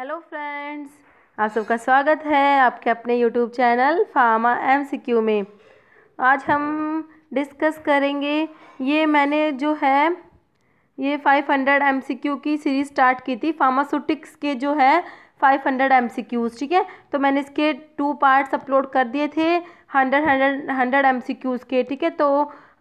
hello friends आप सबका स्वागत है आपके अपने YouTube channel pharma M C में आज हम डिस्कस करेंगे ये मैंने जो है ये 500 हंड्रेड की सीरीज़ स्टार्ट की थी फार्मास्यूटिक्स के जो है 500 हंड्रेड ठीक है तो मैंने इसके टू पार्ट्स अपलोड कर दिए थे हंड्रेड हंड्रेड हंड्रेड एम के ठीक है तो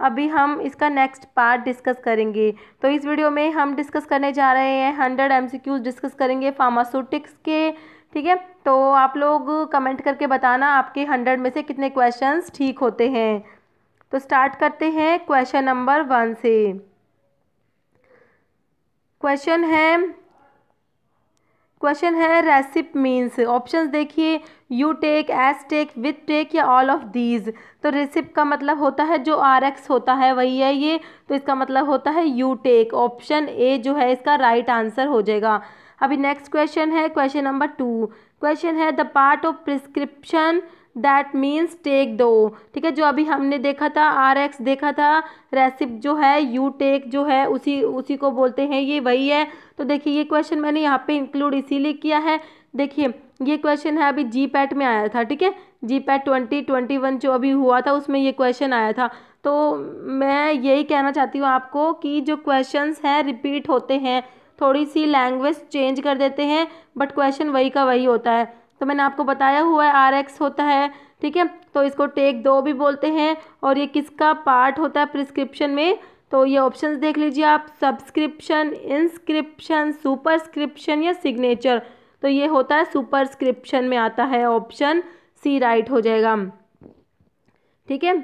अभी हम इसका नेक्स्ट पार्ट डिस्कस करेंगे तो इस वीडियो में हम डिस्कस करने जा रहे हैं हंड्रेड एम डिस्कस करेंगे फार्मास्यूटिक्स के ठीक है तो आप लोग कमेंट करके बताना आपके हंड्रेड में से कितने क्वेश्चन ठीक होते हैं तो स्टार्ट करते हैं क्वेश्चन नंबर वन से क्वेश्चन है क्वेश्चन है रेसिप मीन्स ऑप्शंस देखिए you take S take with take या ऑल ऑफ दीज तो रिसिप का मतलब होता है जो आर एक्स होता है वही है ये तो इसका मतलब होता है यू टेक ऑप्शन ए जो है इसका राइट right आंसर हो जाएगा अभी नेक्स्ट क्वेश्चन है क्वेश्चन नंबर टू क्वेश्चन है the part of prescription that means take दो ठीक है जो अभी हमने देखा था आर एक्स देखा था रेसिप जो है यू टेक जो है उसी उसी को बोलते हैं ये वही है तो देखिए ये क्वेश्चन मैंने यहाँ पे इंक्लूड इसीलिए किया है देखिए ये क्वेश्चन है अभी जी पैट में आया था ठीक है G PAT twenty twenty one जो अभी हुआ था उसमें ये क्वेश्चन आया था तो मैं यही कहना चाहती हूँ आपको कि जो क्वेश्चंस हैं रिपीट होते हैं थोड़ी सी लैंग्वेज चेंज कर देते हैं बट क्वेश्चन वही का वही होता है तो मैंने आपको बताया हुआ है आर एक्स होता है ठीक है तो इसको टेक दो भी बोलते हैं और ये किसका पार्ट होता है प्रिस्क्रिप्शन में तो ये ऑप्शन देख लीजिए आप सब्सक्रिप्शन इंस्क्रिप्शन सुपरस्क्रिप्शन या सिग्नेचर तो ये होता है सुपरस्क्रिप्शन में आता है ऑप्शन सी राइट हो जाएगा ठीक है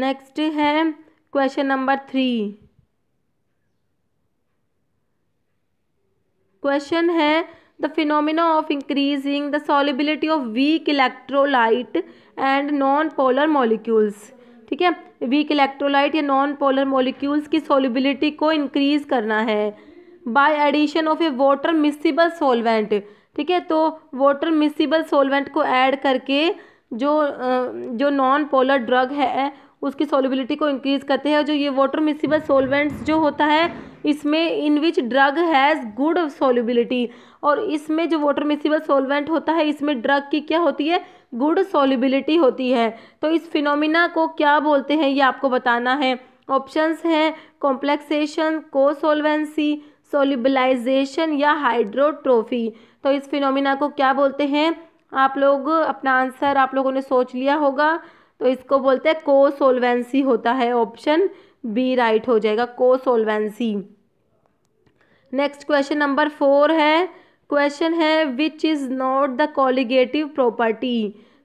नेक्स्ट है क्वेश्चन नंबर थ्री क्वेश्चन है the phenomena of increasing the solubility of weak electrolyte and non polar molecules ठीक है वीक इलेक्ट्रोलाइट या नॉन पोलर मॉलिक्यूल्स की सॉलिबिलिटी को इंक्रीज करना है by addition of a water miscible solvent ठीक है तो वाटर मिसिबल सोलवेंट को ऐड करके जो जो नॉन पोलर ड्रग है उसकी सोलिबिलिटी को इंक्रीज करते हैं जो ये वाटर मिसिबल सोलवेंट्स जो होता है इसमें in which drug has good solubility और इसमें जो वाटर मिसिबल सोलवेंट होता है इसमें ड्रग की क्या होती है गुड सोलिबिलिटी होती है तो इस फिनोमिना को क्या बोलते हैं ये आपको बताना है ऑप्शंस हैं कॉम्प्लेक्सेशन को सोलवेंसी सोलिबलाइजेशन या हाइड्रोट्रोफी तो इस फिनोमिना को क्या बोलते हैं आप लोग अपना आंसर आप लोगों ने सोच लिया होगा तो इसको बोलते हैं को सोलवेंसी होता है ऑप्शन बी राइट हो जाएगा को solvency next question number four है क्वेश्चन है which is not the colligative property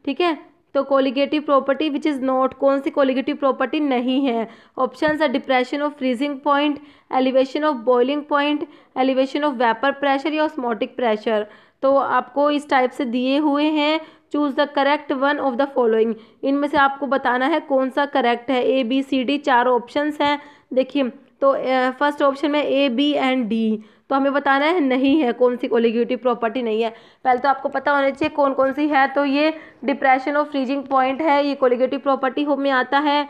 ठीक है तो colligative property which is not कौन सी कोलिगेटिव प्रॉपर्टी नहीं है ऑप्शन है depression of freezing point elevation of boiling point elevation of vapour pressure या ऑस्मोटिक प्रेशर तो आपको इस टाइप से दिए हुए हैं choose the correct one of the following इनमें से आपको बताना है कौन सा करेक्ट है ए बी सी डी चार ऑप्शन हैं देखिए तो फर्स्ट ऑप्शन में ए बी एंड डी तो हमें बताना है नहीं है कौन सी ओलिगेटिव प्रॉपर्टी नहीं है पहले तो आपको पता होना चाहिए कौन कौन सी है तो ये डिप्रेशन और फ्रीजिंग पॉइंट है ये कोलिगेटिव प्रॉपर्टी हो में आता है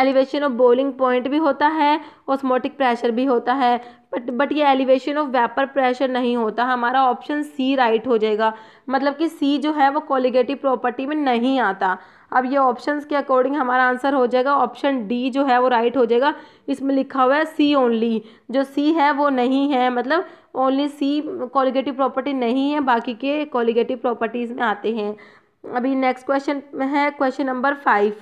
एलिवेशन ऑफ बोलिंग पॉइंट भी होता है ऑस्मोटिक प्रेशर भी होता है बट बट ये एलिवेशन ऑफ वेपर प्रेशर नहीं होता हमारा ऑप्शन सी राइट हो जाएगा मतलब कि सी जो है वो कॉलीगेटिव प्रॉपर्टी में नहीं आता अब ये ऑप्शंस के अकॉर्डिंग हमारा आंसर हो जाएगा ऑप्शन डी जो है वो राइट हो जाएगा इसमें लिखा हुआ है सी ओनली जो सी है वो नहीं है मतलब ओनली सी कॉलीगेटिव प्रॉपर्टी नहीं है बाकी के कॉलीगेटिव प्रॉपर्टीज़ में आते हैं अभी नेक्स्ट क्वेश्चन है question number five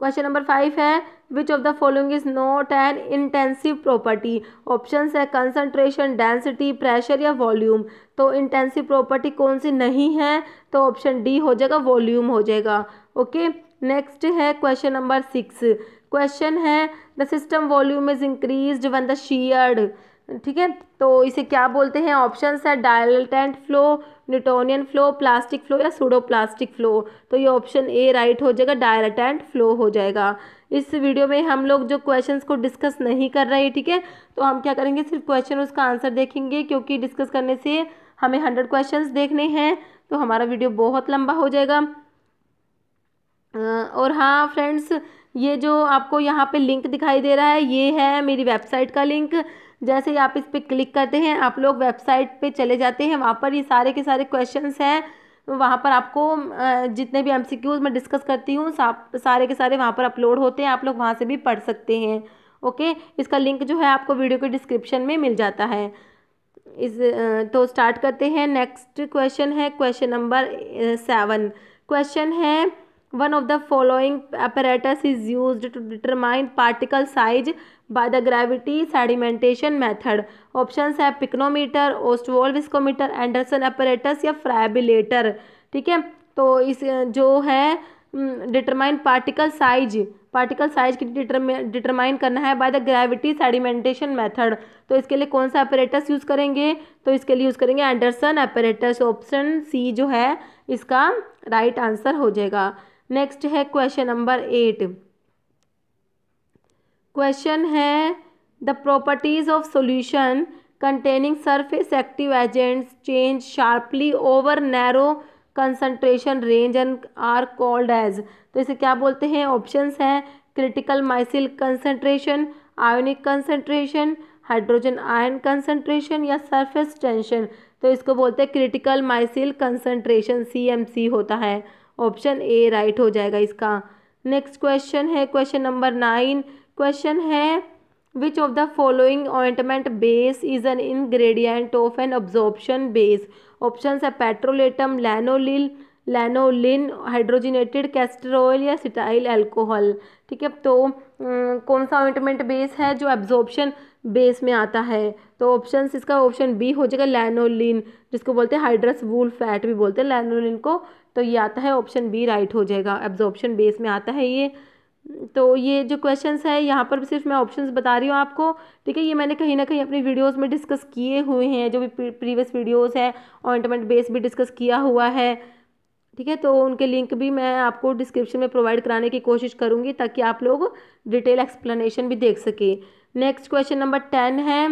question number five है which of the following is not an intensive property option है कंसनट्रेशन डेंसिटी प्रेशर या वॉल्यूम तो इंटेंसिव प्रॉपर्टी कौन सी नहीं है तो ऑप्शन डी हो जाएगा वॉल्यूम हो जाएगा ओके नेक्स्ट है क्वेश्चन नंबर सिक्स क्वेश्चन है the system volume is increase when the sheared ठीक है तो इसे क्या बोलते हैं ऑप्शन है dilatant flow Newtonian flow plastic flow या सूडो प्लास्टिक फ्लो तो ये ऑप्शन ए राइट हो जाएगा डायरेक्ट एंड फ्लो हो जाएगा इस वीडियो में हम लोग जो क्वेश्चंस को डिस्कस नहीं कर रहे ठीक है तो हम क्या करेंगे सिर्फ क्वेश्चन उसका आंसर देखेंगे क्योंकि डिस्कस करने से हमें हंड्रेड क्वेश्चन देखने हैं तो हमारा वीडियो बहुत लंबा हो जाएगा और हाँ फ्रेंड्स ये जो आपको यहाँ पे लिंक दिखाई दे रहा है ये है मेरी वेबसाइट का लिंक जैसे ही आप इस पर क्लिक करते हैं आप लोग वेबसाइट पे चले जाते हैं वहाँ पर ये सारे के सारे क्वेश्चंस हैं वहाँ पर आपको जितने भी एम मैं डिस्कस करती हूँ सारे के सारे वहाँ पर अपलोड होते हैं आप लोग वहाँ से भी पढ़ सकते हैं ओके इसका लिंक जो है आपको वीडियो के डिस्क्रिप्शन में मिल जाता है इस तो स्टार्ट करते हैं नेक्स्ट क्वेश्चन है क्वेश्चन नंबर सेवन क्वेश्चन है one of the following apparatus is use to determine particle size by the gravity sedimentation method option है pycnometer Ostwald viscometer Andreasen apparatus या फ्रैबिलेटर ठीक है तो इस जो है determine particle size particle size की डिटरमाइन करना है by the gravity sedimentation method तो इसके लिए कौन सा अपरेटस यूज़ करेंगे तो इसके लिए यूज़ करेंगे एंडरसन अपरेटस ऑप्शन सी जो है इसका राइट right आंसर हो जाएगा नेक्स्ट है क्वेश्चन नंबर एट क्वेश्चन है the properties of solution containing surface active agents change sharply over narrow concentration range and are called as तो इसे क्या बोलते हैं ऑप्शंस हैं critical micelle concentration ionic concentration hydrogen ion concentration या surface tension तो इसको बोलते हैं क्रिटिकल माइसिल कंसंट्रेशन सी होता है ऑप्शन ए राइट हो जाएगा इसका नेक्स्ट क्वेश्चन है क्वेश्चन नंबर नाइन क्वेश्चन है which of the following ointment base is an ingredient of an absorption base option है petrolatum lanolin lanolin hydrogenated castor oil या cetyl alcohol ठीक है तो कौन सा ऑइंटमेंट बेस है जो एब्जॉर्प्शन बेस में आता है तो ऑप्शन इसका ऑप्शन बी हो जाएगा लैनोलिन जिसको बोलते हैं हाइड्रस वूल फैट भी बोलते हैं लैनोलिन को तो ये आता है ऑप्शन बी राइट हो जाएगा एब्जॉर्प्शन बेस में आता है ये तो ये जो क्वेश्चंस है यहाँ पर सिर्फ मैं ऑप्शंस बता रही हूँ आपको ठीक है ये मैंने कहीं ना कहीं अपनी वीडियोस में डिस्कस किए हुए हैं जो भी प्रीवियस वीडियोस है ऑइंटमेंट बेस भी डिस्कस किया हुआ है ठीक है तो उनके लिंक भी मैं आपको डिस्क्रिप्शन में प्रोवाइड कराने की कोशिश करूँगी ताकि आप लोग डिटेल एक्सप्लेनेशन भी देख सकें नेक्स्ट क्वेश्चन नंबर टेन है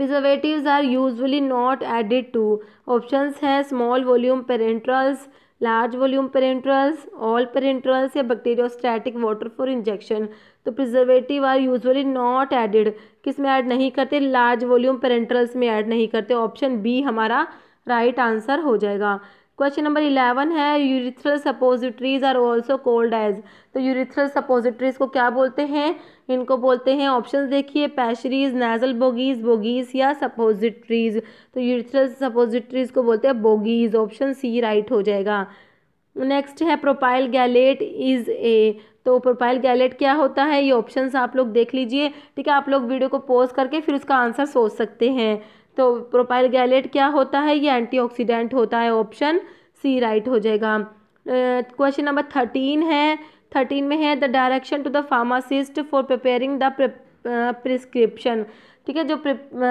preservatives are usually not added to option हैं small volume parenterals large volume parenterals all parenterals या बैक्टीरियोस्टैटिक वाटर फॉर इंजेक्शन तो preservative are usually not added किस में ऐड नहीं करते लार्ज वॉल्यूम पेरेंट्रल्स में add नहीं करते ऑप्शन बी हमारा राइट right आंसर हो जाएगा क्वेश्चन नंबर इलेवन है urethral suppositories are also called as तो यूरिथ्रल सपोजिटरीज को क्या बोलते हैं इनको बोलते हैं ऑप्शन देखिए पैशरीज नेजल बोगीज बोगीज या सपोजिटरीज तो यूरिथ्रल सपोजिटरीज को बोलते हैं बोगीज ऑप्शन सी राइट हो जाएगा नेक्स्ट है प्रोपाइल गैलेट इज़ ए तो प्रोपाइल गैलेट क्या होता है ये ऑप्शंस आप लोग देख लीजिए ठीक है आप लोग वीडियो को पॉज करके फिर उसका आंसर सोच सकते हैं तो प्रोपाइल गैलेट क्या होता है ये एंटीऑक्सीडेंट होता है ऑप्शन सी राइट हो जाएगा क्वेश्चन नंबर थर्टीन है थर्टीन में है the direction to the pharmacist for preparing the prescription ठीक है जो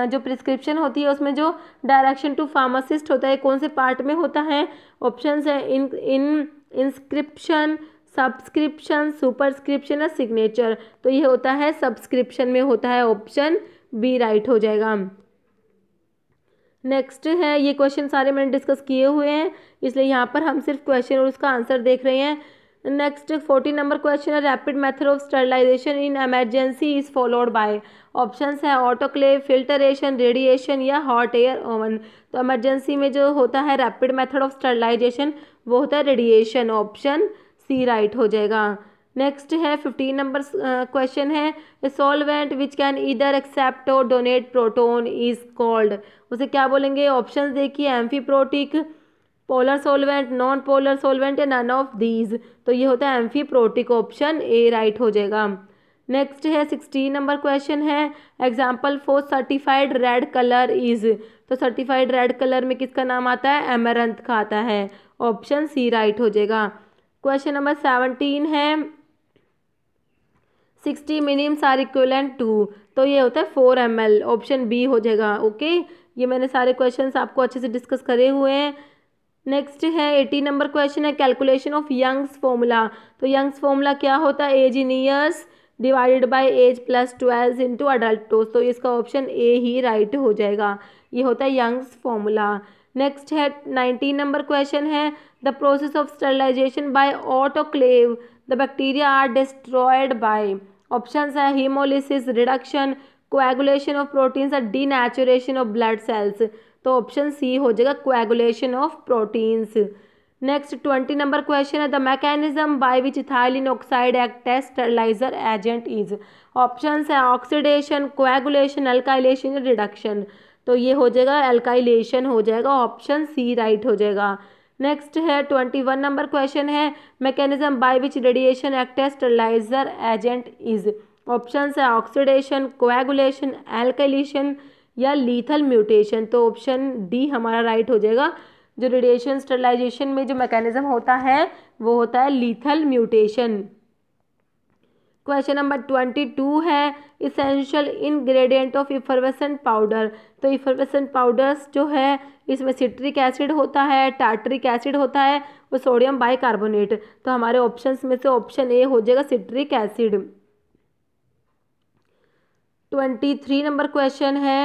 जो प्रिस्क्रिप्शन होती है उसमें जो डायरेक्शन टू फार्मासिस्ट होता है कौन से पार्ट में होता है ऑप्शन है in in inscription subscription superscription और सिग्नेचर तो ये होता है सब्सक्रिप्शन में होता है ऑप्शन बी राइट हो जाएगा नेक्स्ट है ये क्वेश्चन सारे मैंने डिस्कस किए हुए हैं इसलिए यहाँ पर हम सिर्फ क्वेश्चन और उसका आंसर देख रहे हैं नेक्स्ट फोर्टी नंबर क्वेश्चन है rapid method of sterilization in emergency is followed by options है ऑटोक्लेव फिल्टरेशन रेडिएशन या हॉट एयर ओवन तो एमरजेंसी में जो होता है रैपिड मेथड ऑफ स्टरलाइजेशन वो होता है रेडिएशन ऑप्शन सी राइट हो जाएगा नेक्स्ट है फिफ्टीन नंबर क्वेश्चन है solvent which can either accept और डोनेट प्रोटोन इज कॉल्ड उसे क्या बोलेंगे ऑप्शन देखिए amphiprotic polar solvent non polar solvent या नन ऑफ दीज तो ये होता है amphiprotic option A right हो जाएगा नेक्स्ट है सिक्सटीन नंबर क्वेश्चन है example for certified red colour is तो सर्टिफाइड रेड कलर में किसका नाम आता है एमरंथ का आता है ऑप्शन सी राइट हो जाएगा क्वेश्चन नंबर सेवनटीन है sixty minims are equivalent to तो ये होता है four M L option B हो जाएगा ओके ये मैंने सारे क्वेश्चन आपको अच्छे से डिस्कस करे हुए हैं नेक्स्ट है एटी नंबर क्वेश्चन है कैलकुलेशन ऑफ यंग्स फॉर्मूला तो यंग्स फॉर्मूला क्या होता है age in years divided by age plus twelve into adult तो इसका ऑप्शन ए ही राइट हो जाएगा ये होता है यंग्स फॉर्मूला नेक्स्ट है नाइनटीन नंबर क्वेश्चन है the process of sterilization by autoclave the bacteria are destroyed by option है haemolysis reduction coagulation of proteins और नेचुरेशन ऑफ ब्लड सेल्स तो ऑप्शन सी हो जाएगा coagulation of proteins next twenty number question है the mechanism by which ethylene oxide act as sterilizer agent is option है oxidation coagulation alkylation reduction तो ये हो जाएगा एल्काइलेशन हो जाएगा ऑप्शन सी राइट हो जाएगा नेक्स्ट है ट्वेंटी वन नंबर क्वेश्चन है mechanism by which radiation act sterilizer agent is option है ऑक्सीडेशन कोएगुलेशन एल्कलीशन या लीथल म्यूटेशन तो ऑप्शन डी हमारा राइट हो जाएगा जो रेडिएशन स्टरलाइजेशन में जो मैकेनिज्म होता है वो होता है lethal mutation question number twenty two है essential ingredient of effervescent powder तो इफरवेसेंट पाउडर्स जो है इसमें सिट्रिक एसिड होता है टार्ट्रिक एसिड होता है और सोडियम बाइकार्बोनेट तो हमारे ऑप्शन में से ऑप्शन ए हो जाएगा citric acid twenty three number question है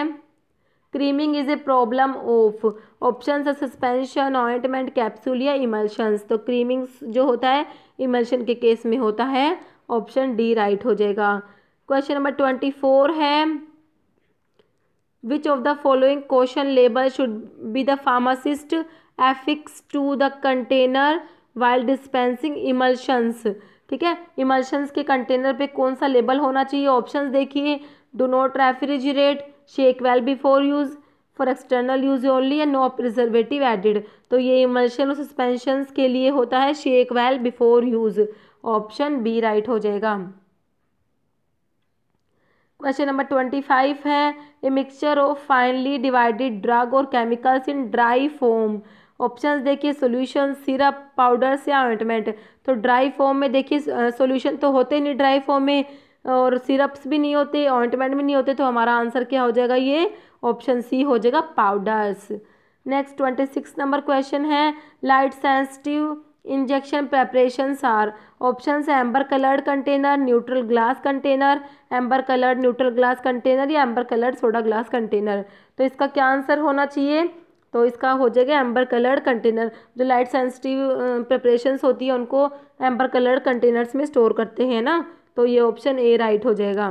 creaming is a problem of option suspension ointment capsule या इमल्शंस तो क्रीमिंग जो होता है इमल्शन के केस में होता है ऑप्शन डी राइट हो जाएगा क्वेश्चन नंबर ट्वेंटी फोर है which of the following caution label should be the pharmacist affixed to the container while dispensing emulsions ठीक है इमल्शंस के कंटेनर पे कौन सा लेबल होना चाहिए ऑप्शन देखिए do not refrigerate shake well before use for external use only and no preservative added तो ये इमल्शन और सस्पेंशन के लिए होता है shake well before use option B right हो जाएगा क्वेश्चन नंबर ट्वेंटी फाइव है a mixture of finely divided drug और chemicals in dry form options देखिए सॉल्यूशन सिरप पाउडर्स या ऑइंटमेंट तो ड्राई फॉर्म में देखिए सॉल्यूशन तो होते नहीं ड्राई फॉर्म में और सिरप्स भी नहीं होते ऑइंटमेंट भी नहीं होते तो हमारा आंसर क्या हो जाएगा ये ऑप्शन सी हो जाएगा powders next twenty six number question है light sensitive injection preparations are options amber colored container neutral glass container amber colored neutral glass container या amber colored soda glass container तो इसका क्या आंसर होना चाहिए तो इसका हो जाएगा एम्बर कलर्ड कंटेनर जो लाइट सेंसिटिव प्रिपरेशंस होती है उनको एम्बर कलर्ड कंटेनर्स में स्टोर करते हैं ना तो ये ऑप्शन ए राइट हो जाएगा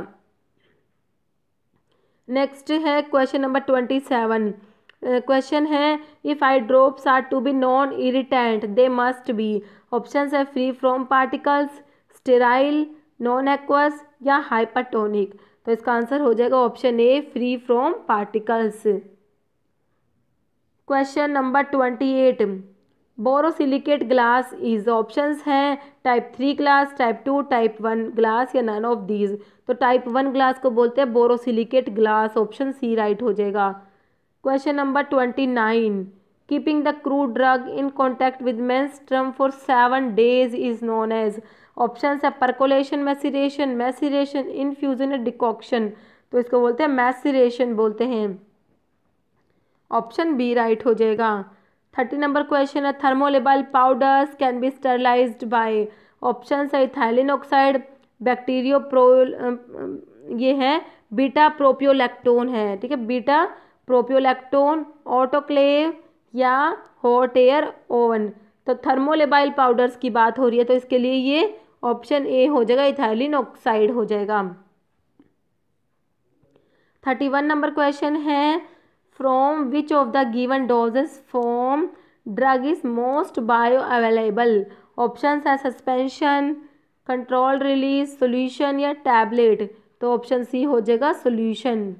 नेक्स्ट है question number twenty seven question है if eye drops are to be non irritant they must be option है free from particles sterile non aqueous या हाइपरटोनिक तो इसका आंसर हो जाएगा option A free from particles question number twenty eight borosilicate glass is options हैं type three glass type two type one glass या none of these तो type one glass को बोलते हैं borosilicate glass option C right हो जाएगा question number twenty nine keeping the crude drug in contact with menstruum for seven days is known as option है percolation maceration maceration infusion and decoction तो इसको बोलते हैं maceration बोलते हैं option B right हो जाएगा थर्टी नंबर क्वेश्चन है thermolabile powders can be sterilize by option है इथाइलिन ऑक्साइड बैक्टीरियो प्रो ये है बीटा प्रोपियोलैक्टोन है ठीक है बीटा प्रोप्योलैक्टोन ऑटोक्लेव या हॉट एयर ओवन तो थर्मोलेबाइल पाउडर्स की बात हो रही है तो इसके लिए ये ऑप्शन ए हो जाएगा इथाइलिन ऑक्साइड हो जाएगा थर्टी वन नंबर क्वेश्चन है from which of the given doses form drug is most bio available option है सस्पेंशन कंट्रोल रिलीज सोल्यूशन या टैबलेट तो ऑप्शन सी हो जाएगा सोल्यूशन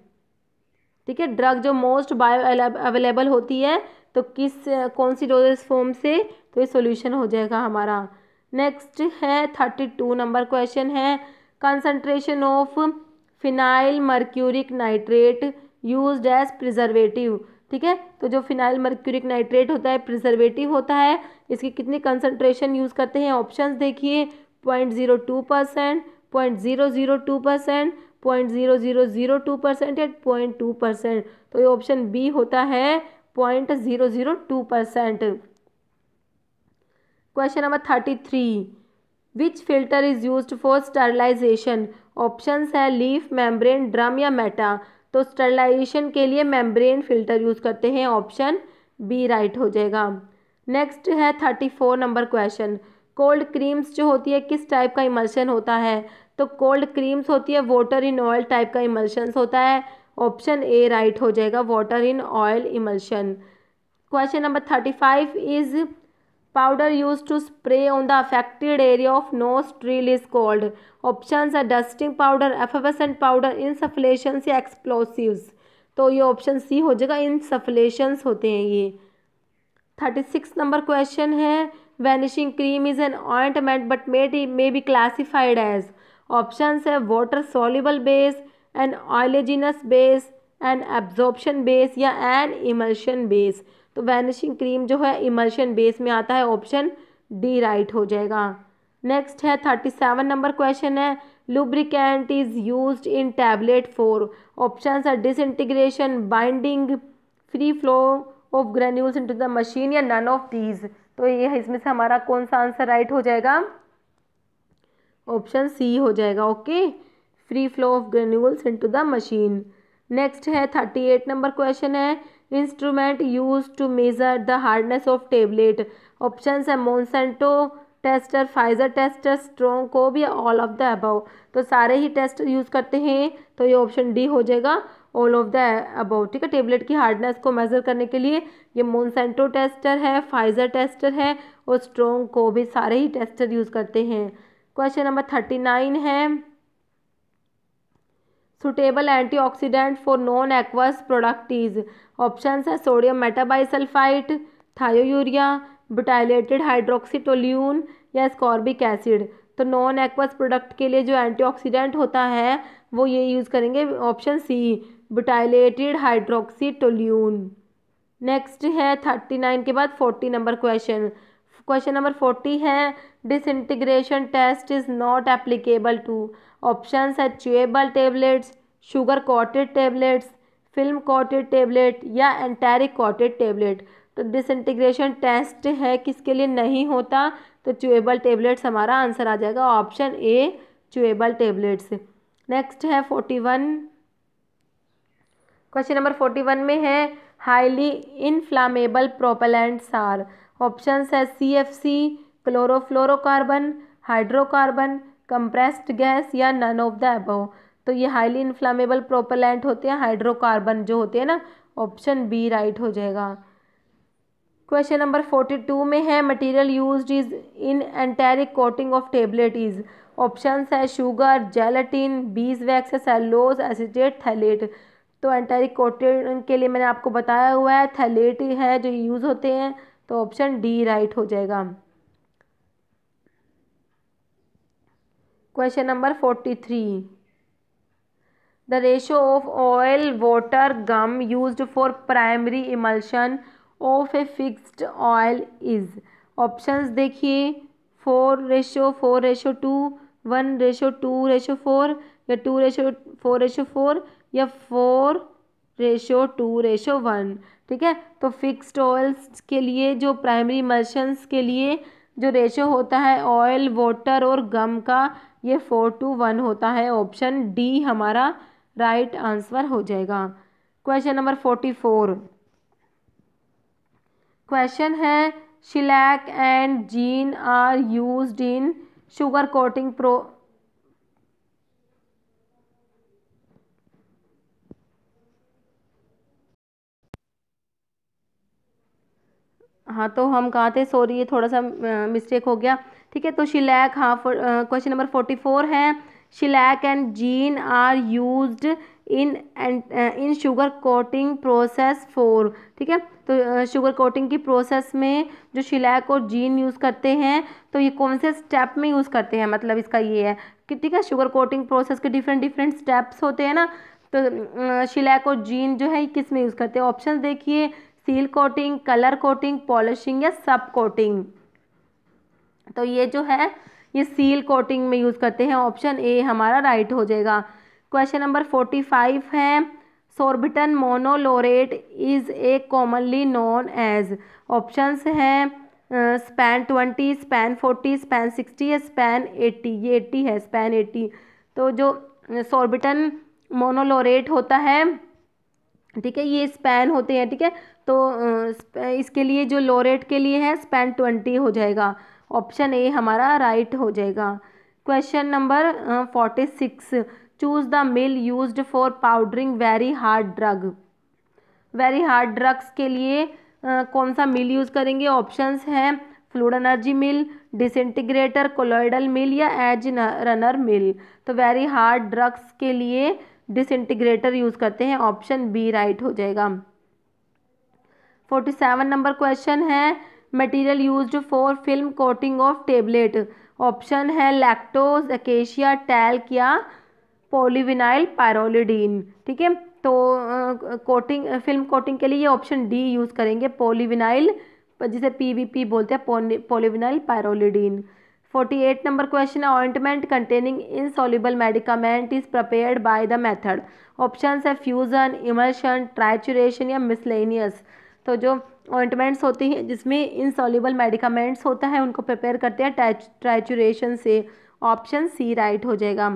ठीक है ड्रग जो मोस्ट बायो अवेलेबल होती है तो किस कौन सी डोजेस फॉर्म से तो ये सोल्यूशन हो जाएगा हमारा नेक्स्ट है थर्टी टू नंबर क्वेश्चन है concentration of phenyl mercuric nitrate use as preservative ठीक है तो जो फिनाइल मर्क्यूरिक नाइट्रेट होता है प्रिजर्वेटिव होता है इसकी कितनी कंसनट्रेशन यूज़ करते हैं ऑप्शन देखिए point zero two percent point zero zero two percent point zero zero zero two percent या पॉइंट टू परसेंट तो ये ऑप्शन बी होता है point zero zero two percent question number thirty three which filter is use for sterilization option है leaf membrane drum या meta तो sterilization के लिए मेम्ब्रेन फिल्टर यूज़ करते हैं ऑप्शन बी राइट हो जाएगा नेक्स्ट है thirty four number question cold creams जो होती है किस टाइप का इमल्शन होता है तो कोल्ड क्रीम्स होती है वाटर इन ऑयल टाइप का इमल्शंस होता है ऑप्शन ए राइट हो जाएगा water in oil emulsion question number thirty five is powder use to spray on the affected area of nostril is called option है dusting powder effervescent powder insufflation या explosive तो ये option C हो जाएगा इन इनसफलेशन होते हैं ये thirty six number question है vanishing cream is an ointment but may may be classified as options है water soluble base and oleaginous base and absorption base या एन इमल्शन बेस तो वैनिशिंग क्रीम जो है इमल्शन बेस में आता है option D right हो जाएगा नेक्स्ट है थर्टी सेवन नंबर क्वेश्चन है lubricant is use in tablet for option है disintegration binding free flow of granules to the machine या नन ऑफ दीज तो ये इसमें से हमारा कौन सा आंसर राइट हो जाएगा ऑप्शन सी हो जाएगा okay free flow of granules into the machine next है थर्टी एट नंबर क्वेश्चन है instrument use to measure the hardness of tablet option है Monsanto tester Pfizer tester Strong Cobb all of the above तो सारे ही test use करते हैं तो ये option D हो जाएगा ऑल ऑफ द अबव ठीक है टेबलेट की हार्डनेस को मेज़र करने के लिए ये मोनसेंटो टेस्टर है फाइजर टेस्टर है और स्ट्रोंग को भी सारे ही टेस्टर यूज़ करते हैं क्वेश्चन नंबर थर्टी नाइन है suitable antioxidant for non aqueous products option है sodium metabisulphite thiourea butylated hydroxytoluene या स्कॉर्बिक एसिड तो नॉन एक्वस प्रोडक्ट के लिए जो एंटीऑक्सीडेंट होता है वो ये यूज़ करेंगे option C butylated hydroxytoluene next है थर्टी नाइन के बाद forty number question question number forty है disintegration test is not applicable to option है chewable tablets sugar coated tablets film coated tablet या एंटेरिक कॉटेड टेबलेट तो disintegration test है किसके लिए नहीं होता तो च्यूएबल टेबलेट्स हमारा आंसर आ जाएगा option A chewable tablets next है forty one question number forty one में है highly inflammable propellants are option है C F C chlorofluorocarbon hydrocarbon compressed gas या नन ऑफ द एबो तो ये हाईली इन्फ्लामेबल प्रोपेलेंट होते हैं हाइड्रोकार्बन जो होते हैं ना ऑप्शन बी राइट हो जाएगा क्वेश्चन नंबर फोर्टी टू में है material used is in enteric coating of tablet is option है sugar gelatin beeswax cellulose acetate phthalate तो एंटेरिक कोटिंग के लिए मैंने आपको बताया हुआ है थैलेट है जो यूज़ होते हैं तो ऑप्शन डी राइट हो जाएगा question number forty three the ratio of oil water gum use for primary emulsion of a fixed oil is options देखिए four ratio four ratio two one ratio two ratio four या two ratio four ratio four या four ratio two ratio one ठीक है तो fixed oils के लिए जो primary मर्शंस के लिए जो रेशो होता है ऑयल वाटर और गम का ये फोर टू वन होता है ऑप्शन डी हमारा राइट right आंसर हो जाएगा question number forty four question है shellac and zein are used in sugar coating pro हाँ तो हम कहाँ थे सॉरी ये थोड़ा सा मिस्टेक हो गया ठीक है तो शिलैक हाँ क्वेश्चन नंबर फोर्टी फोर है shellac and zein are use in in sugar coating process for ठीक है तो शुगर कोटिंग की प्रोसेस में जो शिलैक और जीन यूज़ करते हैं तो ये कौन से स्टेप में यूज़ करते हैं मतलब इसका ये है कि ठीक है शुगर कोटिंग प्रोसेस के डिफरेंट डिफरेंट स्टेप्स होते हैं ना तो शिलैक और जीन जो है किस में यूज़ करते हैं ऑप्शन देखिए seal coating colour coating polishing या सब कोटिंग तो ये जो है ये सील कोटिंग में यूज़ करते हैं ऑप्शन ए हमारा राइट हो जाएगा क्वेश्चन नंबर फोर्टी फाइव है sorbitan monolaurate is a commonly known as options हैं Span twenty Span forty Span sixty या स्पैन एट्टी ये एट्टी है स्पैन एट्टी तो जो सोर्बिटन मोनोलोरेट होता है ठीक है ये स्पैन होते हैं ठीक है तो इसके लिए जो लोरेट के लिए है स्पेन ट्वेंटी हो जाएगा ऑप्शन ए हमारा राइट हो जाएगा question number forty six choose the mill use for powdering very hard drug very hard drugs के लिए आ, कौन सा मिल यूज़ करेंगे ऑप्शंस हैं fluid energy mill disintegrator colloidal mill या एज रनर मिल तो वेरी हार्ड ड्रग्स के लिए डिसइंटीग्रेटर यूज़ करते हैं ऑप्शन बी राइट हो जाएगा फोर्टी सेवन नंबर क्वेश्चन है material used for film coating of tablet option है लैक्टोज एकेशिया टैल्क या पोलिविनाइल पायरोलिडीन ठीक है तो कोटिंग फिल्म कोटिंग के लिए ये ऑप्शन डी यूज़ करेंगे पोलिविनाइल जिसे पीवीपी बोलते हैं polyvinyl pyrrolidine forty eight number question है ointment containing insoluble medicament is prepared by the method option है फ्यूज़न इमर्शन ट्राइचुरेशन या मिसलेनियस तो जो ऑइंटमेंट्स होती हैं जिसमें इनसॉल्यूबल मेडिकामेंट्स होता है उनको प्रिपेयर करते हैं ट्रैचुरेशन से ऑप्शन सी राइट हो जाएगा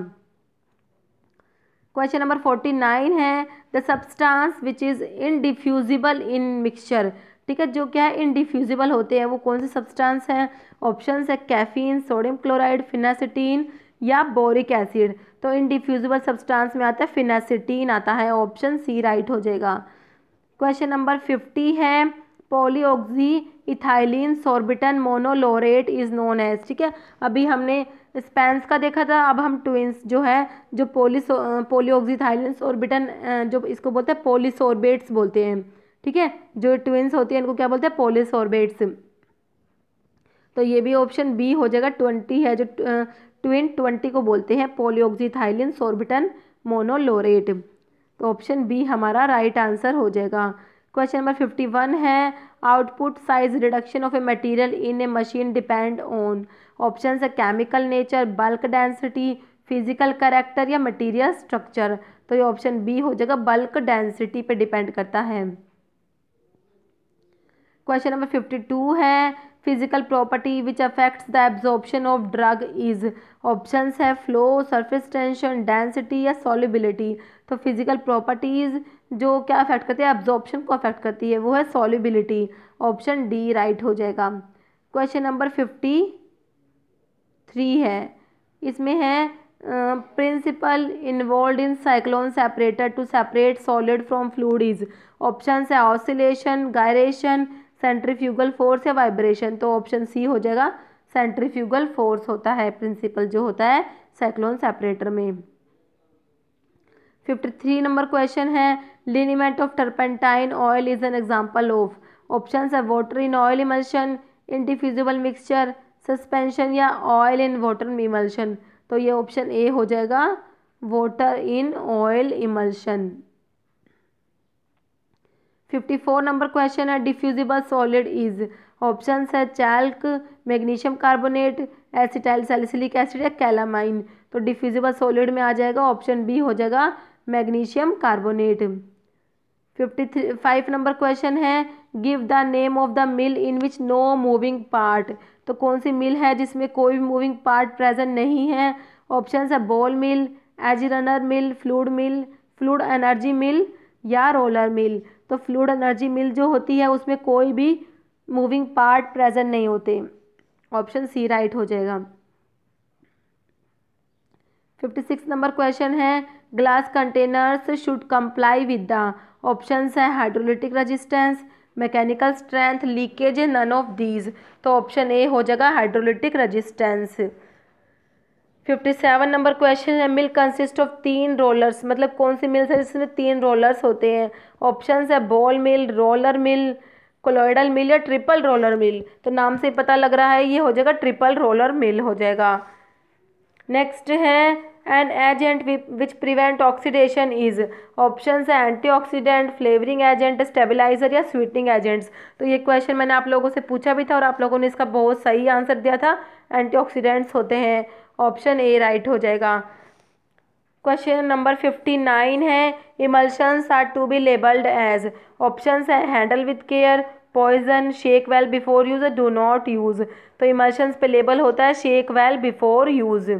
क्वेश्चन नंबर फोर्टी नाइन है the substance which is indiffusible in mixture ठीक है जो क्या है इनडिफ्यूजिबल होते हैं वो कौन से सब्सटांस हैं ऑप्शन है कैफीन सोडियम क्लोराइड फिनासिटीन या बोरिक एसिड तो इनडिफ्यूजिबल सब्सटांस में आता है फिनासिटीन आता है ऑप्शन सी राइट हो जाएगा क्वेश्चन नंबर फिफ्टी है polyoxy ethylene sorbitan monolaurate is known as ठीक है अभी हमने स्पेंस का देखा था अब हम ट्विंस जो है जो पोलिस पोलियोक्सीथाइलिन सोर्बिटन जो इसको बोलते हैं पोलिसोर्बेट्स बोलते हैं ठीक है जो ट्विंस होती है इनको क्या बोलते हैं पोलिसोर्बेट्स तो ये भी ऑप्शन बी हो जाएगा ट्वेंटी है जो ट्विन ट्वेंटी को बोलते हैं पोलियोक्सीथाइलिन सोर्बिटन मोनोलोरेट तो ऑप्शन बी हमारा राइट right आंसर हो जाएगा क्वेश्चन नंबर फिफ्टी वन है output size reduction of a material in a machine depend on option है chemical nature bulk density physical character या मटेरियल स्ट्रक्चर तो ये option B हो जाएगा बल्क डेंसिटी पे डिपेंड करता है क्वेश्चन नंबर फिफ्टी टू है physical property which affects the absorption of drug is options है फ्लो सरफेस टेंशन डेंसिटी या सॉलिबिलिटी तो फिज़िकल प्रॉपर्टीज़ जो क्या अफेक्ट करती है एब्जॉर्प्शन को अफेक्ट करती है वो है सॉल्युबिलिटी ऑप्शन डी राइट हो जाएगा क्वेश्चन नंबर फिफ्टी थ्री है इसमें है principle involve in cyclone separator to separate solid from fluid is option है ऑसिलेशन गायरेशन सेंट्रीफ्यूगल फोर्स या वाइब्रेशन तो ऑप्शन सी हो जाएगा सेंट्रीफ्यूगल फोर्स होता है प्रिंसिपल जो होता है साइक्लोन सेपरेटर में फिफ्टी थ्री नंबर क्वेश्चन है liniment of turpentine oil is an example of option है water in oil emulsion indiffusible mixture suspension या ऑयल इन वाटर इमल्शन तो ये ऑप्शन ए हो जाएगा water in oil emulsion fifty four number question है diffusible solid is option है chalk magnesium carbonate acetyl salicylic acid या calamine तो diffusible solid में आ जाएगा ऑप्शन बी हो जाएगा magnesium carbonate fifty three five number question है give the name of the mill in which no moving part तो कौन सी मिल है जिसमें कोई भी मूविंग पार्ट प्रेजेंट नहीं है ऑप्शन है ball mill edge runner mill fluid mill fluid energy mill या रोलर मिल तो फ्लूड एनर्जी मिल जो होती है उसमें कोई भी मूविंग पार्ट प्रेजेंट नहीं होते ऑप्शन सी राइट हो जाएगा फिफ्टी सिक्स नंबर क्वेश्चन है glass containers should comply with the options है hydrolytic resistance mechanical strength leakage none of these तो ऑप्शन ए हो जाएगा hydrolytic resistance fifty seven number question है मिल कंसिस्ट ऑफ तीन rollers मतलब कौन सी mills है जिसमें तीन रोलर्स होते हैं ऑप्शन है ball mill roller mill colloidal mill या ट्रिपल रोलर मिल तो नाम से पता लग रहा है ये हो जाएगा ट्रिपल रोलर मिल हो जाएगा नेक्स्ट है an agent which prevent oxidation is option है ऑक्सीडेंट फ्लेवरिंग एजेंट स्टेबिलाईज़र या स्वीटनिंग एजेंट्स तो ये क्वेश्चन मैंने आप लोगों से पूछा भी था और आप लोगों ने इसका बहुत सही आंसर दिया था एंटीऑक्सीडेंट्स होते हैं ऑप्शन ए राइट हो जाएगा क्वेश्चन नंबर फिफ्टी नाइन है emulsions are to be labelled as option है handle with care poison shake well before use do not use तो इमल्शंस पे लेबल होता है shake well before use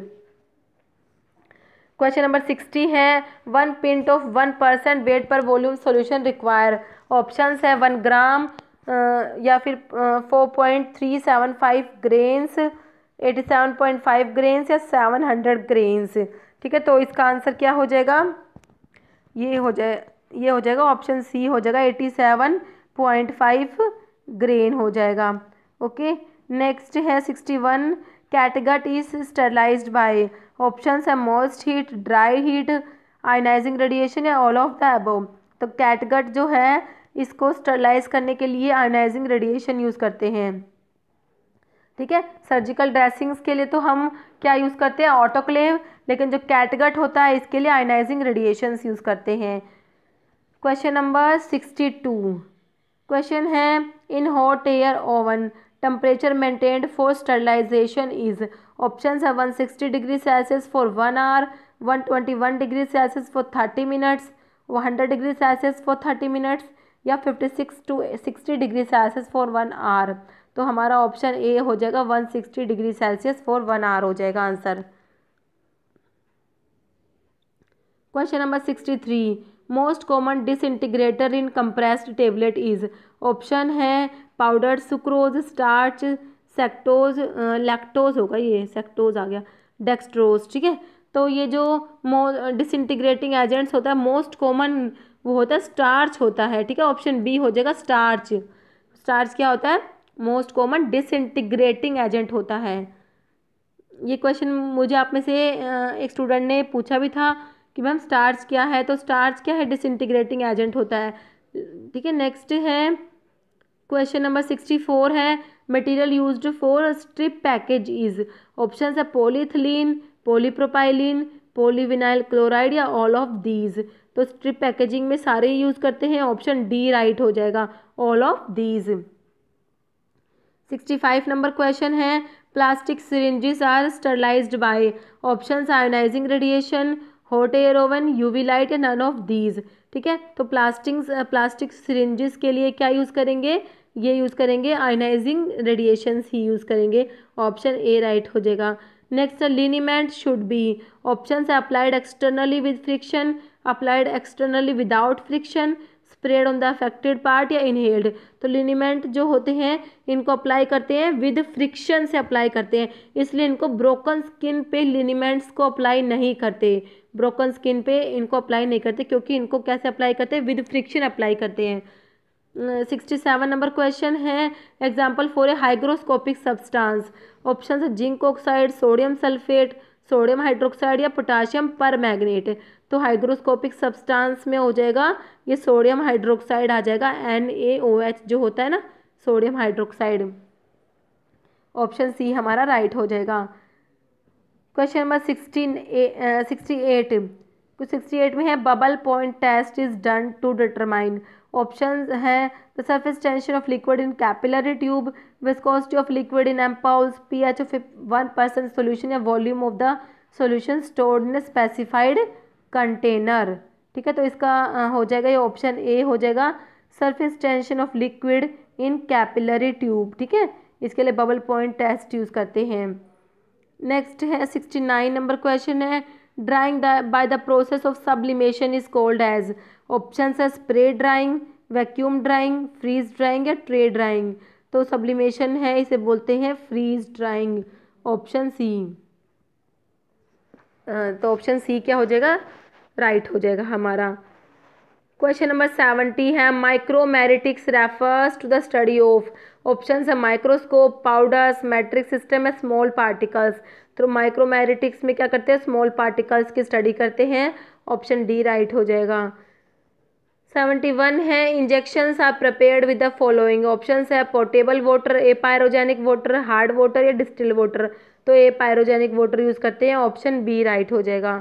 question number sixty है one pint of one percent weight per volume solution require options है one gram या फिर four point three seven five grains eighty seven point five grains या seven hundred grains ठीक है तो इसका answer क्या हो जाएगा ये हो जाए ये हो जाएगा ऑप्शन सी हो जाएगा eighty seven point five grain हो जाएगा ओके नेक्स्ट है sixty one catgut is sterilise by option है moist heat dry heat ionising radiation या ऑल ऑफ द एबो तो कैटगट जो है इसको स्टरलाइज करने के लिए आयनाइजिंग रेडिएशन यूज़ करते हैं ठीक है सर्जिकल ड्रेसिंग्स के लिए तो हम क्या यूज़ करते हैं ऑटोक्लेव लेकिन जो कैटगट होता है इसके लिए आयनाइजिंग रेडिएशन यूज़ करते हैं question number sixty two question है in hot air oven temperature maintained for sterilisation is option है one sixty degree Celsius for one hour one twenty one degree Celsius for thirty minutes hundred degree Celsius for thirty minutes या fifty six to sixty degree Celsius for one hour तो हमारा option A हो जाएगा one sixty degree Celsius for one hour हो जाएगा answer question number sixty three most common disintegrator in compressed tablet is option है powder sucrose starch sectose lactose होगा ये सेक्टोज आ गया डेक्सट्रोज ठीक है तो ये जो डिसइंटीग्रेटिंग एजेंट्स होता है मोस्ट कॉमन वो होता है स्टार्च होता है ठीक है ऑप्शन बी हो जाएगा स्टार्च स्टार्च क्या होता है मोस्ट कॉमन डिसइंटीग्रेटिंग एजेंट होता है ये क्वेश्चन मुझे आप में से एक स्टूडेंट ने पूछा भी था कि मैम स्टार्च क्या है तो स्टार्च क्या है डिसइंटीग्रेटिंग एजेंट होता है ठीक है नेक्स्ट है क्वेश्चन नंबर सिक्सटी फोर है material used for strip package is option है पोलीथिलीन पोलीप्रोपाइलिन पोलीविनाइल क्लोराइड या ऑल ऑफ दीज तो स्ट्रिप पैकेजिंग में सारे यूज़ करते हैं ऑप्शन डी राइट हो जाएगा all of these sixty five number question है plastic syringes are sterilised by options ionising radiation hot air oven UV light and none of these ठीक है तो प्लास्टिक प्लास्टिक सिरिंजेस के लिए क्या यूज़ करेंगे ये यूज़ करेंगे आयनाइजिंग रेडिएशंस ही यूज़ करेंगे ऑप्शन ए राइट हो जाएगा next liniment should be option है applied externally with friction applied externally without friction spread on the affected part या इनहेल्ड तो लिनीमेंट जो होते हैं इनको अप्लाई करते हैं विद फ्रिक्शन से अप्लाई करते हैं इसलिए इनको ब्रोकन स्किन पे लिनीमेंट्स को अप्लाई नहीं करते ब्रोकन स्किन पे इनको अप्लाई नहीं करते क्योंकि इनको कैसे अप्लाई करते हैं विद फ्रिक्शन अप्लाई करते हैं सिक्सटी सेवन नंबर क्वेश्चन है example for a hygroscopic substance option zinc oxide sodium sulphate sodium hydroxide या पोटाशियम पर मैग्नेट तो हाइग्रोस्कोपिक सब्सटेंस में हो जाएगा ये सोडियम हाइड्रोक्साइड आ जाएगा एन ए ओ एच जो होता है ना सोडियम हाइड्रोक्साइड ऑप्शन सी हमारा राइट हो जाएगा question number sixteen a sixty eight sixty eight में है bubble point test is done to determine options हैं the surface tension of liquid in capillary tube viscosity of liquid in ampoules pH of one percent solution या volume of the solution stored in specified container ठीक है तो इसका हो जाएगा ये option A हो जाएगा surface tension of liquid in capillary tube ठीक है इसके लिए बबल पॉइंट टेस्ट यूज़ करते हैं नेक्स्ट है सिक्सटी नाइन नंबर क्वेश्चन है drying by the process of sublimation is called as option है spray drying vacuum drying freeze drying या ट्रे ड्राइंग तो सब्लिमेशन है इसे बोलते हैं फ्रीज ड्राइंग ऑप्शन सी तो ऑप्शन सी क्या हो जाएगा राइट right हो जाएगा हमारा क्वेश्चन नंबर सेवेंटी है micromeritics refers to the study of option है माइक्रोस्कोप पाउडर्स मैट्रिक सिस्टम है स्मॉल पार्टिकल्स तो माइक्रोमेरिटिक्स में क्या करते हैं स्मॉल पार्टिकल्स की स्टडी करते हैं ऑप्शन डी राइट हो जाएगा सेवेंटी वन है injections are prepare with the following option है portable water apyrogenic water hard water या डिस्टिल वाटर तो ए पायरोजेनिक वाटर यूज़ करते हैं ऑप्शन बी राइट हो जाएगा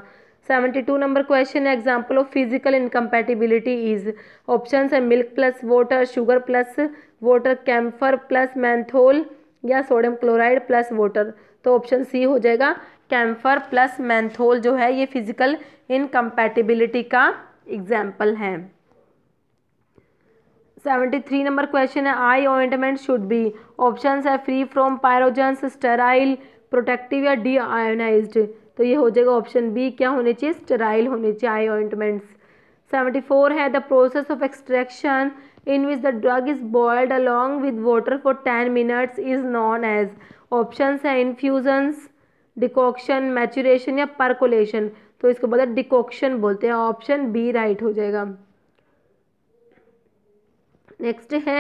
सेवेंटी टू नंबर क्वेश्चन है example of physical incompatibility is option है milk plus water sugar plus water camphor plus menthol या sodium chloride plus water तो option C हो जाएगा कैम्फर प्लस मैंथोल जो है ये फिजिकल इनकम्पेटिबिलिटी का एग्जाम्पल है सेवेंटी थ्री नंबर क्वेश्चन है eye ointment should be option है free from pyrogens sterile protective या डी आयोनाइज्ड तो ये हो जाएगा ऑप्शन बी क्या होने चाहिए स्टेराइल होने चाहिए आई ऑइंटमेंट्स सेवेंटी फोर है the process of extraction in which the drug is boiled along with water for ten minutes is known as option है इन्फ्यूजन्स डिकॉक्शन मैचुरेशन या परकोलेशन तो इसको बोलते डिकॉक्शन बोलते हैं ऑप्शन बी राइट हो जाएगा नेक्स्ट है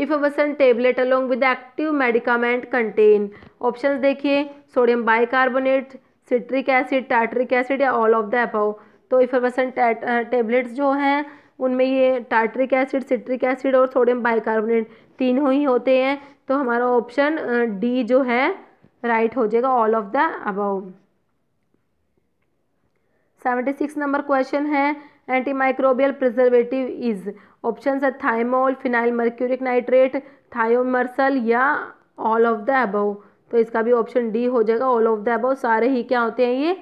effervescent tablet along with active medicament contain option देखिए sodium bicarbonate citric acid tartaric acid या ऑल ऑफ द एपो तो इफोबसन टेबलेट्स uh, जो हैं उनमें ये टार्ट्रिक एसिड सिट्रिक एसिड और सोडियम बाइकार्बोनेट तीनों ही होते हैं तो हमारा ऑप्शन डी uh, जो है राइट हो जाएगा all of the above seventy six number question है माइक्रोबियल प्रिजर्वेटिव इज ऑप्शन है thymol phenyl mercuric nitrate thiomersal या ऑल ऑफ द above तो इसका भी ऑप्शन डी हो जाएगा ऑल ऑफ द अबव सारे ही क्या होते हैं ये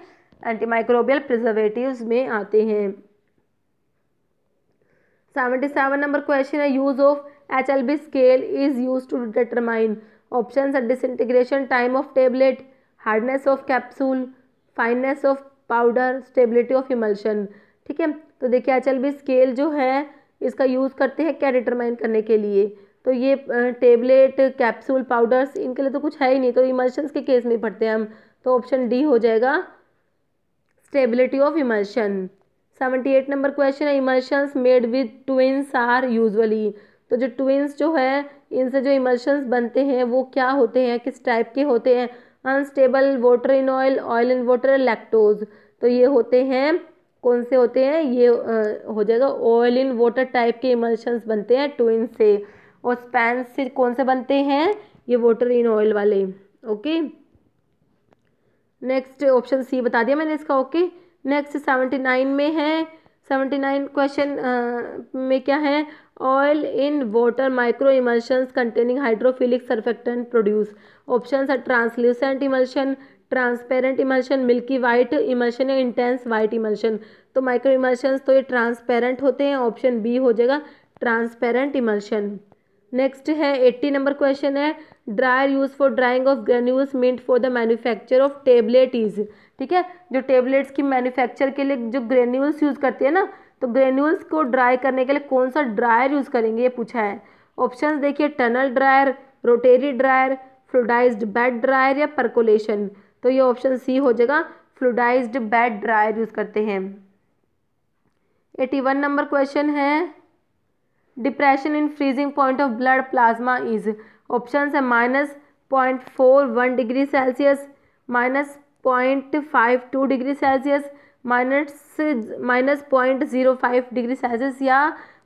एंटीमाइक्रोबियल प्रिजर्वेटिव में आते हैं सेवेंटी सेवन नंबर क्वेश्चन है use of H L B scale is use to determine option है disintegration time of tablet hardness of capsule fineness of powder stability of emulsion ठीक है तो देखिए आचल भी स्केल जो है इसका यूज़ करते हैं क्या डिटरमाइन करने के लिए तो ये टेबलेट कैप्सूल पाउडर्स इनके लिए तो कुछ है ही नहीं तो इमर्शंस के केस में पढ़ते हैं हम तो ऑप्शन डी हो जाएगा stability of emulsion seventy eight number question है emulsions made with tweens are usually तो जो ट्विंस जो है इनसे जो इमर्शंस बनते हैं वो क्या होते हैं किस टाइप के होते हैं unstable water in oil oil in water lactose तो ये होते हैं कौन से होते हैं ये आ, हो जाएगा ऑयल इन वाटर टाइप के इमल्शंस बनते हैं ट्विन से और स्पैन से कौन से बनते हैं ये वाटर इन ऑयल वाले ओके नेक्स्ट ऑप्शन सी बता दिया मैंने इसका ओके नेक्स्ट सेवेंटी नाइन में है सेवेंटी नाइन क्वेश्चन में क्या है oil in water micro emulsions containing hydrophilic surfactant produce option है translucent emulsion transparent emulsion milky white emulsion या इंटेंस वाइट इमल्शन तो माइक्रो इमल्शंस तो ये ट्रांसपेरेंट होते हैं ऑप्शन बी हो जाएगा ट्रांसपेरेंट इमल्शन नेक्स्ट है एट्टी नंबर क्वेश्चन है dryer use for drying of granules meant for the manufacture of tablet is ठीक है जो टेबलेट्स की मैन्युफैक्चर के लिए जो ग्रेन्यूल्स यूज़ करते हैं ना तो ग्रेन्यूल्स को ड्राई करने के लिए कौन सा ड्रायर यूज़ करेंगे ये पूछा है ऑप्शन देखिए tunnel dryer rotary dryer fluidised bed dryer या परकोलेशन तो ये ऑप्शन सी हो जाएगा फ्लूडाइज्ड बेड ड्रायर यूज़ करते हैं एटी वन नंबर क्वेश्चन है depression in freezing point of blood plasma is option है minus point four one degree Celsius minus point five two degree Celsius minus minus point zero five degree Celsius या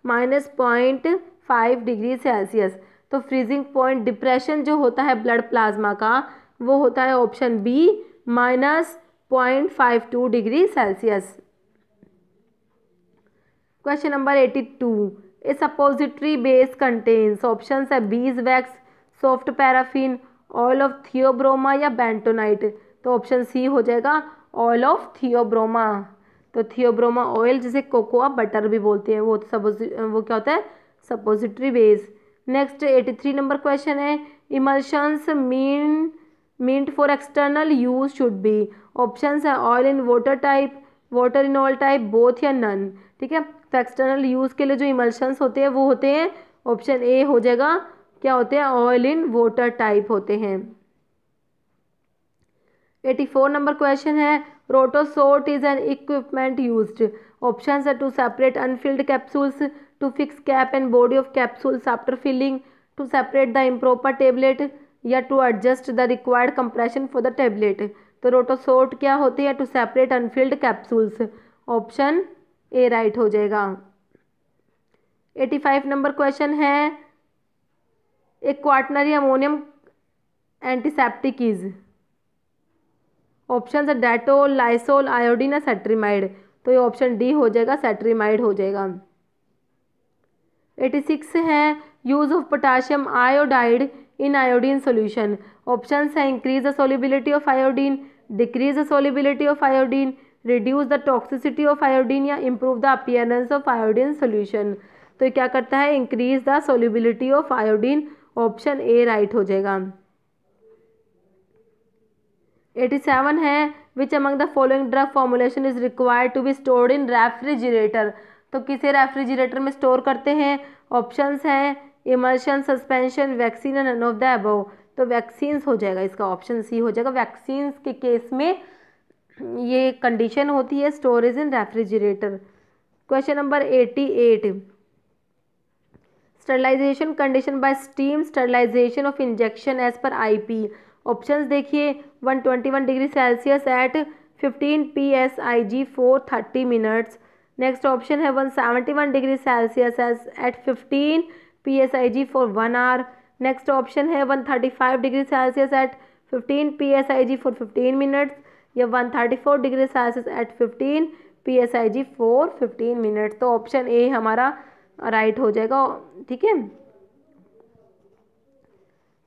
minus point five degree Celsius तो freezing point depression जो होता है blood plasma का वो होता है option B minus point five two degree Celsius question number eighty two ए suppository base contains option है beeswax soft paraffin oil of theobroma या बैंटोनाइट तो ऑप्शन सी हो जाएगा ऑयल ऑफ थियोब्रोमा तो थियोब्रोमा ऑयल जिसे cocoa butter भी बोलते हैं वो सपोजि वो क्या होता है suppository base next eighty three number question है emulsions mean meant for external use should be option है oil in water type water in oil type both या नन ठीक है तो एक्सटर्नल यूज़ के लिए जो इमल्शंस होते हैं वो होते हैं ऑप्शन ए हो जाएगा क्या होते हैं ऑयल इन वाटर टाइप होते हैं एटी फोर नंबर क्वेश्चन है rotosort is an equipment used option है to separate unfilled capsules to fix cap and body of capsules after filling to separate the improper tablet या to adjust the required compression for the tablet तो rotosort क्या होती है to separate unfilled capsules option A right हो जाएगा eighty five number question है एक quaternary ammonium antiseptic is option है डेटोल लाइसोल आयोडीन या सेट्रीमाइड तो ये ऑप्शन डी हो जाएगा सेट्रीमाइड हो जाएगा एटी सिक्स है use of potassium iodide in iodine solution option है increase the solubility of iodine decrease the solubility of iodine reduce the toxicity of iodine या improve the appearance of iodine solution तो क्या करता है increase the solubility of iodine option A right हो जाएगा eighty seven है which among the following drug formulation is required to be stored in refrigerator तो किसे रेफ्रिजरेटर में स्टोर करते हैं ऑप्शंस हैं emulsion suspension vaccine and none of the above तो वैक्सीन्स हो जाएगा इसका ऑप्शन सी हो जाएगा वैक्सीन्स के केस में ये कंडीशन होती है storage in refrigerator question number eighty eight sterilization condition by steam sterilization of injection as per IP options देखिए 121 degree Celsius at 15 P S I G for thirty minutes next option है 171 degree Celsius as at 15 P S I G for one hour next option है one thirty five degree Celsius at fifteen P S I G for fifteen minutes या one thirty four degree Celsius at fifteen P S I G for fifteen minutes तो option A हमारा right हो जाएगा ठीक है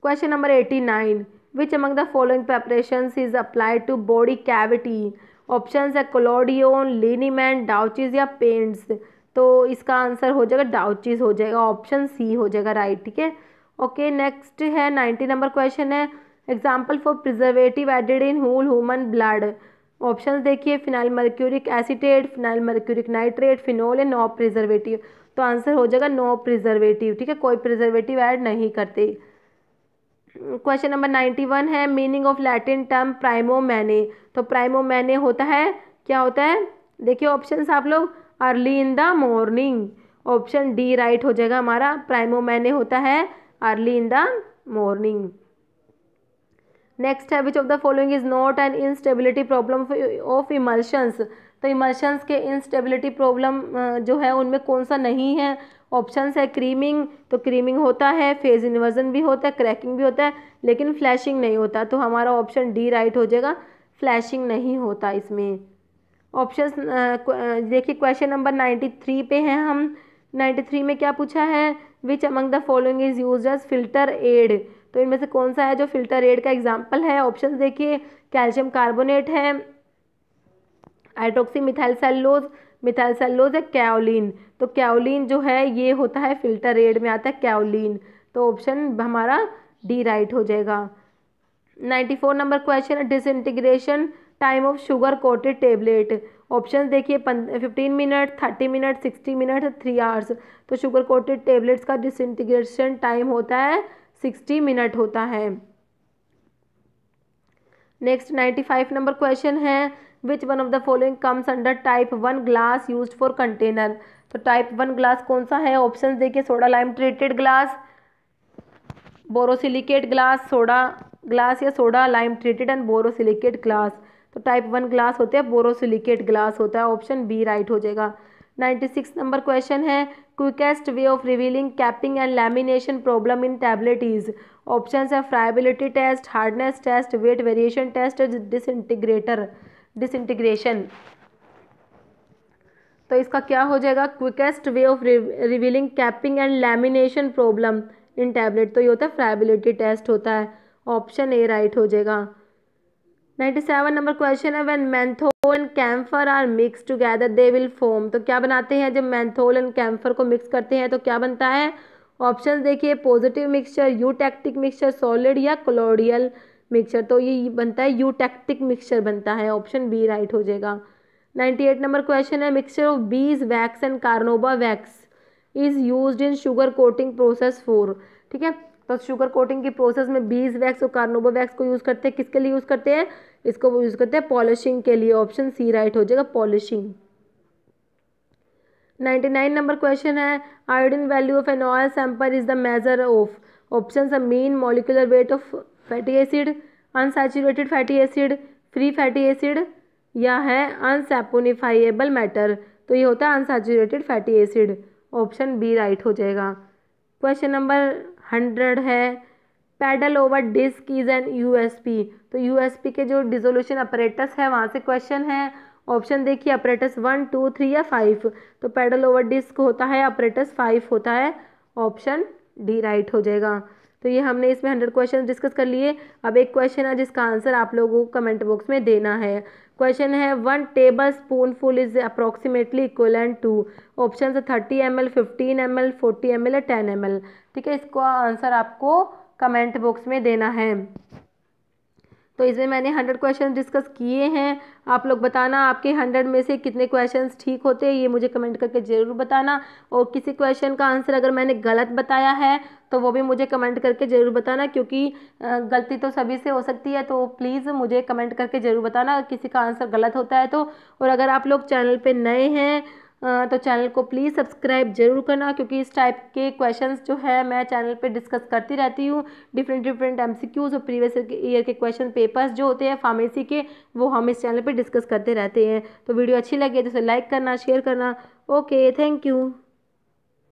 question number eighty nine which among the following preparation is applied to body cavity option है collodion लिनीमेंट डाउचिज या paints तो इसका आंसर हो जाएगा डाउचीज हो जाएगा ऑप्शन सी हो जाएगा राइट ठीक है ओके नेक्स्ट है नाइन्टी नंबर क्वेश्चन है example for preservative added in whole human blood option देखिए phenyl mercuric acetate phenyl mercuric nitrate phenol and no preservative तो आंसर हो जाएगा नो प्रिजर्वेटिव ठीक है कोई प्रिजर्वेटिव ऐड नहीं करते क्वेश्चन नंबर नाइन्टी वन है meaning of Latin term primo mane तो प्राइमो मैने होता है क्या होता है देखिए ऑप्शन आप लोग early in the morning option D right हो जाएगा हमारा प्राइमो मैने होता है early in the morning next है which of the following is not an instability problem of emulsions तो इमल्शंस के इंस्टेबिलिटी प्रॉब्लम जो है उनमें कौन सा नहीं है ऑप्शंस है क्रीमिंग तो क्रीमिंग होता है फेज इन्वर्जन भी होता है क्रैकिंग भी होता है लेकिन फ्लैशिंग नहीं होता तो हमारा ऑप्शन डी राइट हो जाएगा फ्लैशिंग नहीं होता इसमें ऑप्शन देखिए क्वेश्चन नंबर नाइन्टी थ्री पे हैं हम नाइन्टी थ्री में क्या पूछा है which among the following is use as filter aid तो इनमें से कौन सा है जो फिल्टर एड का एग्जाम्पल है ऑप्शन देखिए कैल्शियम कार्बोनेट है आइट्रोक्सी मिथाइल सेलोज मिथाइल सेलोज है कैओलिन तो कैओलिन जो है ये होता है फिल्टर एड में आता है कैओलिन तो ऑप्शन हमारा डी राइट हो जाएगा नाइन्टी फोर नंबर क्वेश्चन है disintegration time of sugar coated tablet option देखिए fifteen minute thirty minute sixty minute three hours तो शुगर कोटेड टेबलेट्स का डिसइंटीग्रेशन टाइम होता है सिक्सटी मिनट होता है next ninety five number question है which one of the following comes under type one glass use for container तो type one glass कौन सा है ऑप्शन देखिए soda lime treated glass borosilicate glass soda glass या soda lime treated and borosilicate glass तो type one glass होते हैं borosilicate glass होता है ऑप्शन बी राइट हो जाएगा नाइन्टी सिक्स नंबर क्वेश्चन है quickest way of revealing capping and lamination problem in tablet is option है friability test hardness test weight variation test disintegrator disintegration तो इसका क्या हो जाएगा quickest way of revealing capping and lamination problem in tablet तो ये होता है फ्राइबिलिटी टेस्ट होता है ऑप्शन ए राइट हो जाएगा नाइन्टी सेवन नंबर क्वेश्चन है when menthol and camphor are mix together they will form तो क्या बनाते हैं जब मैंथोल एंड कैम्फर को मिक्स करते हैं तो क्या बनता है ऑप्शन देखिए positive mixture eutectic mixture solid या क्लोरियल मिक्सचर तो ये बनता है यूटेक्टिक मिक्सचर बनता है ऑप्शन बी राइट हो जाएगा नाइन्टी एट नंबर क्वेश्चन है mixture of beeswax and carnauba wax is use in sugar coating process for ठीक है तो शुगर कोटिंग की प्रोसेस में बीज वैक्स और कार्नोबो वैक्स को यूज़ करते हैं किसके लिए यूज़ करते हैं इसको यूज़ करते हैं पॉलिशिंग के लिए ऑप्शन सी राइट हो जाएगा polishing ninety nine number question है iodine value of an oil sample is the measure of option है mean molecular weight of fatty acid unsaturated fatty acid free fatty acid या है unsaponifiable matter तो ये होता है unsaturated fatty acid option B right हो जाएगा question number hundred है paddle over disk is an USP तो यूएसपी के जो डिजोल्यूशन अपरेटस है वहाँ से क्वेश्चन है ऑप्शन देखिए अपरेटस वन टू थ्री या फाइव तो पैडल ओवर डिस्क होता है अपरेटस फाइव होता है ऑप्शन डी राइट हो जाएगा तो ये हमने इसमें हंड्रेड क्वेश्चन डिस्कस कर लिए अब एक क्वेश्चन है जिसका आंसर आप लोगों को कमेंट बॉक्स में देना है क्वेश्चन है one tablespoon full is approximately equivalent to option है thirty M L fifteen M L forty M L या टेन एम एल ठीक है इसको आंसर आपको कमेंट बॉक्स में देना है तो इसमें मैंने हंड्रेड क्वेश्चन डिस्कस किए हैं आप लोग बताना आपके हंड्रेड में से कितने क्वेश्चंस ठीक होते हैं ये मुझे कमेंट करके ज़रूर बताना और किसी क्वेश्चन का आंसर अगर मैंने गलत बताया है तो वो भी मुझे कमेंट करके ज़रूर बताना क्योंकि गलती तो सभी से हो सकती है तो प्लीज़ मुझे कमेंट करके ज़रूर बताना किसी का आंसर गलत होता है तो और अगर आप लोग चैनल पर नए हैं तो चैनल को प्लीज़ सब्सक्राइब जरूर करना क्योंकि इस टाइप के क्वेश्चंस जो है मैं चैनल पे डिस्कस करती रहती हूँ डिफरेंट डिफरेंट एमसीक्यूज और प्रीवियस ईयर के क्वेश्चन पेपर्स जो होते हैं फार्मेसी के वो हम इस चैनल पर डिस्कस करते रहते हैं तो वीडियो अच्छी लगे तो उसे लाइक करना शेयर करना ओके थैंक यू